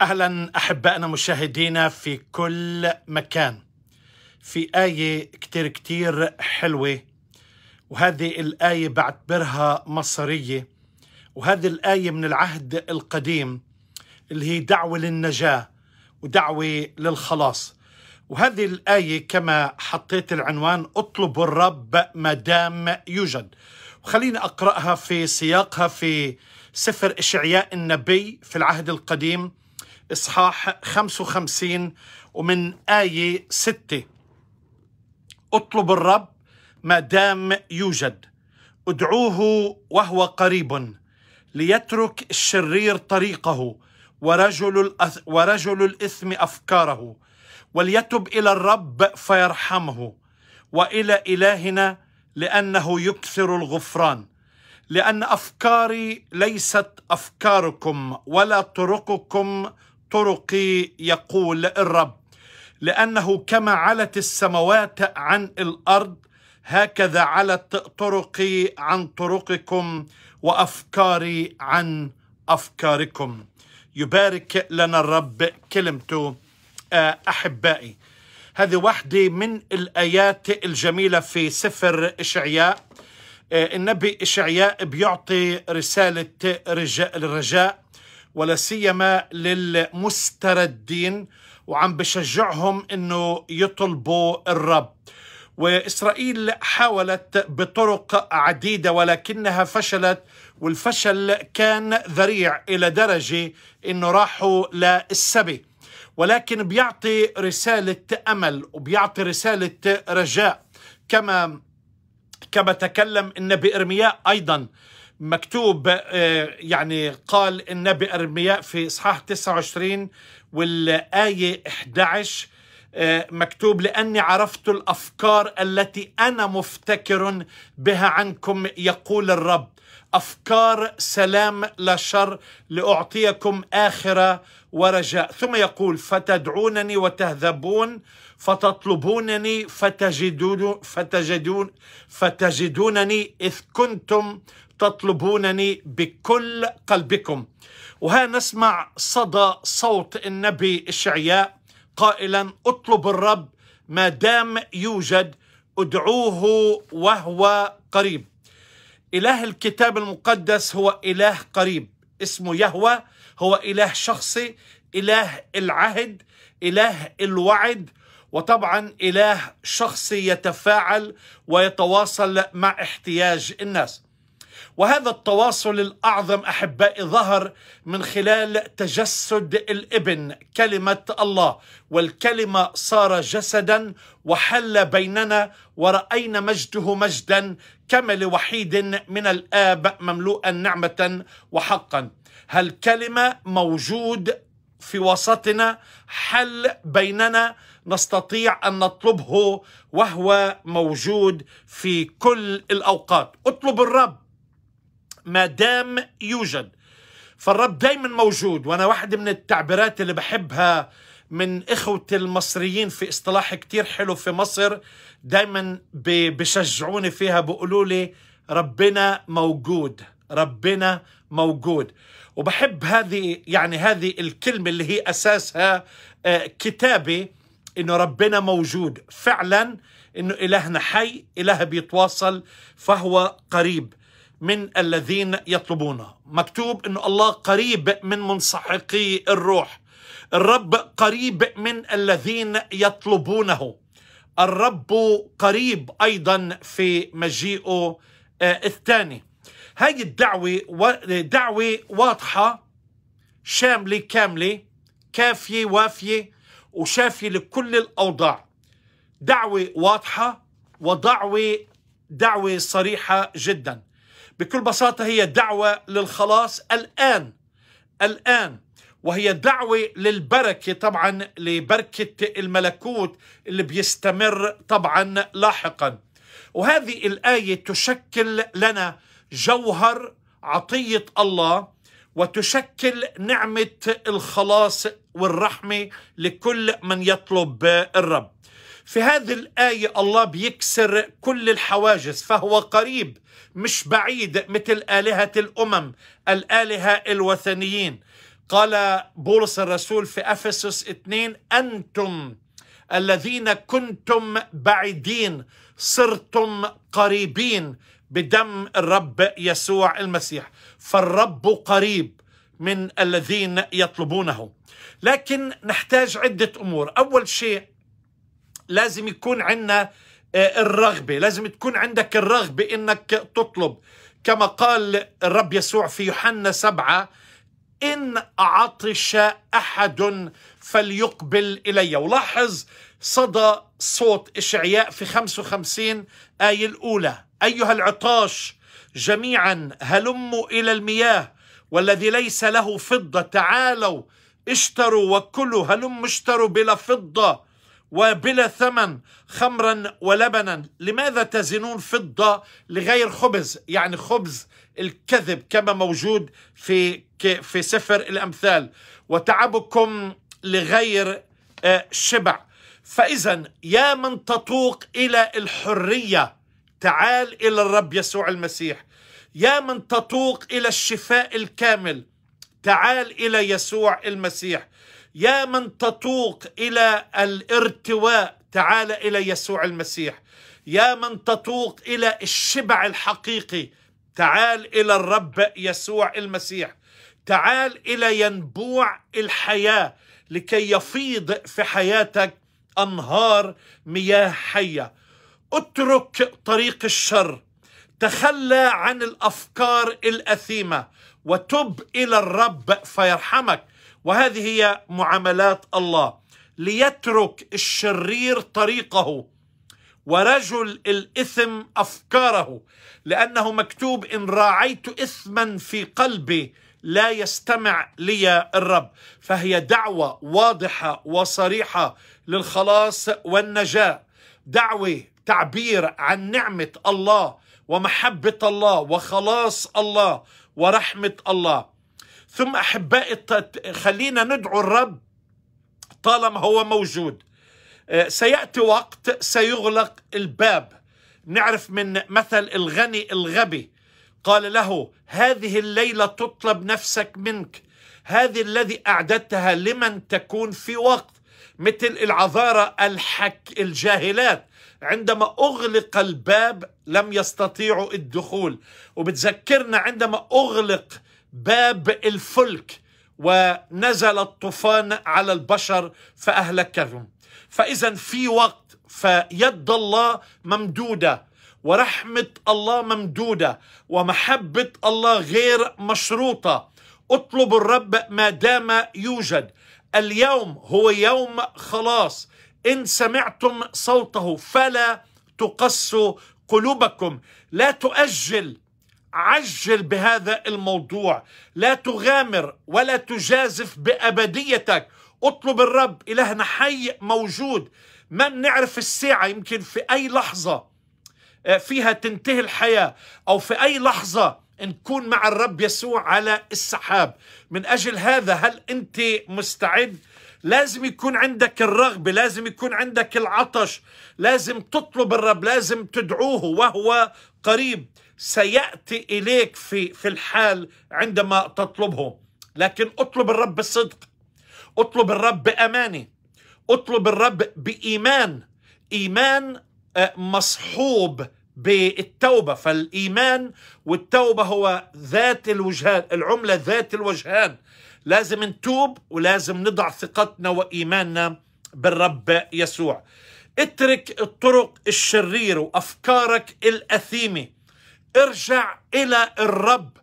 اهلا احبائنا مشاهدينا في كل مكان في ايه كتير كتير حلوه وهذه الايه بعتبرها مصريه وهذه الايه من العهد القديم اللي هي دعوه للنجاه ودعوه للخلاص وهذه الايه كما حطيت العنوان اطلبوا الرب ما دام يوجد وخليني اقراها في سياقها في سفر اشعياء النبي في العهد القديم إصحاح 55 ومن آية 6 اطلب الرب ما دام يوجد ادعوه وهو قريب ليترك الشرير طريقه ورجل, الأث... ورجل الإثم أفكاره وليتب إلى الرب فيرحمه وإلى إلهنا لأنه يكثر الغفران لأن أفكاري ليست أفكاركم ولا طرقكم طرق يقول الرب لأنه كما علت السماوات عن الأرض هكذا علت طرقي عن طرقكم وأفكاري عن أفكاركم يبارك لنا الرب كلمته آه، أحبائي هذه واحدة من الآيات الجميلة في سفر إشعياء آه، النبي إشعياء بيعطي رسالة رجاء الرجاء ولا سيما للمستردين وعم بشجعهم انه يطلبوا الرب واسرائيل حاولت بطرق عديده ولكنها فشلت والفشل كان ذريع الى درجه انه راحوا للسبي ولكن بيعطي رساله امل وبيعطي رساله رجاء كما كما تكلم النبي ارمياء ايضا مكتوب آه، يعني قال النبي أرمياء في إصحاح 29 والآية 11 آه، مكتوب لأني عرفت الأفكار التي أنا مفتكر بها عنكم يقول الرب أفكار سلام لا شر لأعطيكم آخرة ورجاء ثم يقول فتدعونني وتهذبون فتطلبونني فتجدون فتجدون فتجدونني إذ كنتم تطلبونني بكل قلبكم وها نسمع صدى صوت النبي إشعياء قائلا اطلب الرب ما دام يوجد ادعوه وهو قريب إله الكتاب المقدس هو إله قريب اسمه يهوى هو إله شخصي إله العهد إله الوعد وطبعا إله شخصي يتفاعل ويتواصل مع احتياج الناس وهذا التواصل الاعظم احبائي ظهر من خلال تجسد الابن كلمه الله والكلمه صار جسدا وحل بيننا وراينا مجده مجدا كما لوحيد من الاب مملوءا نعمه وحقا هالكلمه موجود في وسطنا حل بيننا نستطيع ان نطلبه وهو موجود في كل الاوقات اطلب الرب ما دام يوجد فالرب دايما موجود وانا واحدة من التعبيرات اللي بحبها من إخوتي المصريين في اصطلاح كتير حلو في مصر دايما بشجعوني فيها بيقولوا لي ربنا موجود ربنا موجود وبحب هذه يعني هذه الكلمة اللي هي أساسها آه، كتابي إنه ربنا موجود فعلا إنه إلهنا حي إله بيتواصل فهو قريب من الذين يطلبونه مكتوب أن الله قريب من منسحقي الروح الرب قريب من الذين يطلبونه الرب قريب أيضا في مجيئه آه، الثاني هاي الدعوة دعوة واضحة شاملة كاملة كافية وافية وشافية لكل الأوضاع دعوة واضحة ودعوة دعوة صريحة جدا بكل بساطه هي دعوه للخلاص الان الان وهي دعوة للبركة طبعا لبركة الملكوت اللي بيستمر طبعا لاحقا وهذه الآية تشكل لنا جوهر عطية الله وتشكل نعمة الخلاص والرحمة لكل من يطلب الرب في هذه الآية الله بيكسر كل الحواجز فهو قريب مش بعيد مثل آلهة الأمم الآلهة الوثنيين قال بولس الرسول في أفسس 2 أنتم الذين كنتم بعيدين صرتم قريبين بدم الرب يسوع المسيح فالرب قريب من الذين يطلبونه لكن نحتاج عدة أمور أول شيء لازم يكون عندنا آه، الرغبة لازم تكون عندك الرغبة إنك تطلب كما قال الرب يسوع في يوحنا سبعة إن عطش أحد فليقبل إلي ولاحظ صدى صوت إشعياء في 55 آية الأولى أيها العطاش جميعا هلموا إلى المياه والذي ليس له فضة تعالوا اشتروا وكلوا هلم اشتروا بلا فضة وبلا ثمن خمرا ولبنا لماذا تزنون فضة لغير خبز يعني خبز الكذب كما موجود في في سفر الأمثال وتعبكم لغير آه، شبع فإذا يا من تطوق إلى الحرية تعال إلى الرب يسوع المسيح يا من تطوق إلى الشفاء الكامل تعال إلى يسوع المسيح يا من تتوق الى الارتواء تعال الى يسوع المسيح يا من تتوق الى الشبع الحقيقي تعال الى الرب يسوع المسيح تعال الى ينبوع الحياه لكي يفيض في حياتك انهار مياه حيه اترك طريق الشر تخلى عن الافكار الاثيمه وتب الى الرب فيرحمك وهذه هي معاملات الله ليترك الشرير طريقه ورجل الاثم افكاره لانه مكتوب ان راعيت اثما في قلبي لا يستمع لي الرب فهي دعوه واضحه وصريحه للخلاص والنجاه دعوه تعبير عن نعمه الله ومحبه الله وخلاص الله ورحمه الله ثم أحبائي خلينا ندعو الرب طالما هو موجود آه، سيأتي وقت سيغلق الباب نعرف من مثل الغني الغبي قال له هذه الليلة تطلب نفسك منك هذه الذي أعددتها لمن تكون في وقت مثل العذارة الحك الجاهلات عندما أغلق الباب لم يستطيعوا الدخول وبتذكرنا عندما أغلق باب الفلك ونزل الطوفان على البشر فأهلكهم فإذا في وقت فيد الله ممدودة ورحمة الله ممدودة ومحبة الله غير مشروطة اطلب الرب ما دام يوجد اليوم هو يوم خلاص إن سمعتم صوته فلا تقسوا قلوبكم لا تؤجل عجل بهذا الموضوع لا تغامر ولا تجازف بأبديتك اطلب الرب إلهنا حي موجود ما بنعرف الساعة يمكن في أي لحظة آه، فيها تنتهي الحياة أو في أي لحظة نكون مع الرب يسوع على السحاب من أجل هذا هل أنت مستعد؟ لازم يكون عندك الرغبة لازم يكون عندك العطش لازم تطلب الرب لازم تدعوه وهو قريب سيأتي إليك في, في الحال عندما تطلبه لكن اطلب الرب بصدق اطلب الرب بأمانة اطلب الرب بإيمان إيمان آه، مصحوب بالتوبة فالإيمان والتوبة هو ذات الوجهان العملة ذات الوجهان لازم نتوب ولازم نضع ثقتنا وإيماننا بالرب يسوع اترك الطرق الشريرة وأفكارك الأثيمة ارجع إلى الرب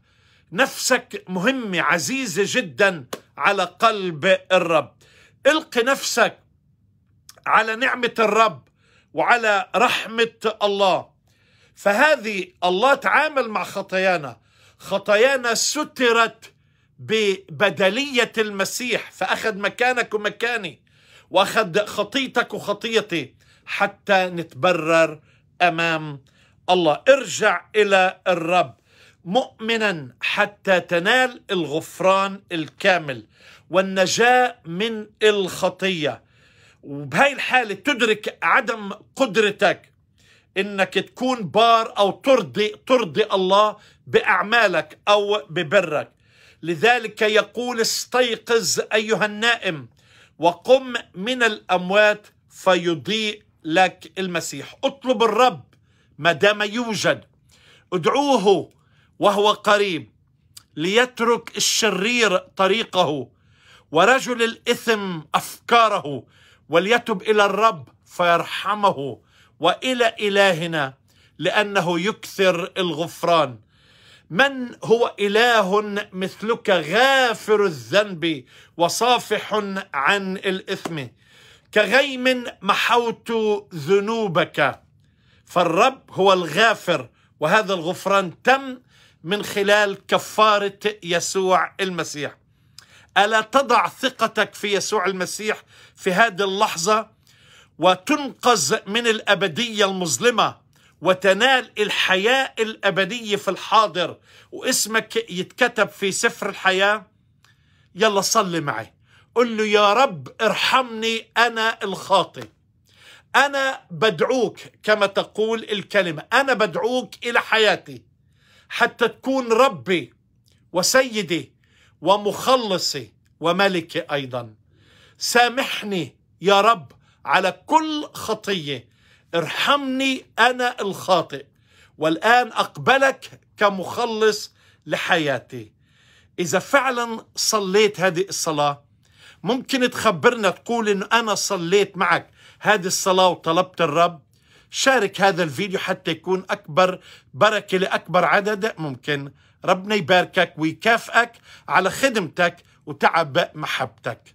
نفسك مهمة عزيزة جدا على قلب الرب القي نفسك على نعمة الرب وعلى رحمة الله فهذه الله تعامل مع خطايانا خطايانا سترت ببدلية المسيح فأخذ مكانك ومكاني وأخذ خطيتك وخطيتي حتى نتبرر أمام الله ارجع الى الرب مؤمنا حتى تنال الغفران الكامل والنجاه من الخطيه وبهي الحاله تدرك عدم قدرتك انك تكون بار او ترضي ترضي الله باعمالك او ببرك لذلك يقول استيقظ ايها النائم وقم من الاموات فيضيء لك المسيح اطلب الرب ما دام يوجد ادعوه وهو قريب ليترك الشرير طريقه ورجل الإثم أفكاره وليتب إلى الرب فيرحمه وإلى إلهنا لأنه يكثر الغفران من هو إله مثلك غافر الذنب وصافح عن الإثم كغيم محوت ذنوبك فالرب هو الغافر وهذا الغفران تم من خلال كفارة يسوع المسيح ألا تضع ثقتك في يسوع المسيح في هذه اللحظة وتنقذ من الأبدية المظلمة وتنال الحياة الأبدية في الحاضر واسمك يتكتب في سفر الحياة يلا صلي معي قل له يا رب ارحمني أنا الخاطئ أنا بدعوك كما تقول الكلمة أنا بدعوك إلى حياتي حتى تكون ربي وسيدي ومخلصي وملكي أيضا سامحني يا رب على كل خطية ارحمني أنا الخاطئ والآن أقبلك كمخلص لحياتي إذا فعلا صليت هذه الصلاة ممكن تخبرنا تقول انه انا صليت معك هذه الصلاة وطلبت الرب شارك هذا الفيديو حتى يكون اكبر بركة لاكبر عدد ممكن ربنا يباركك ويكافئك على خدمتك وتعب محبتك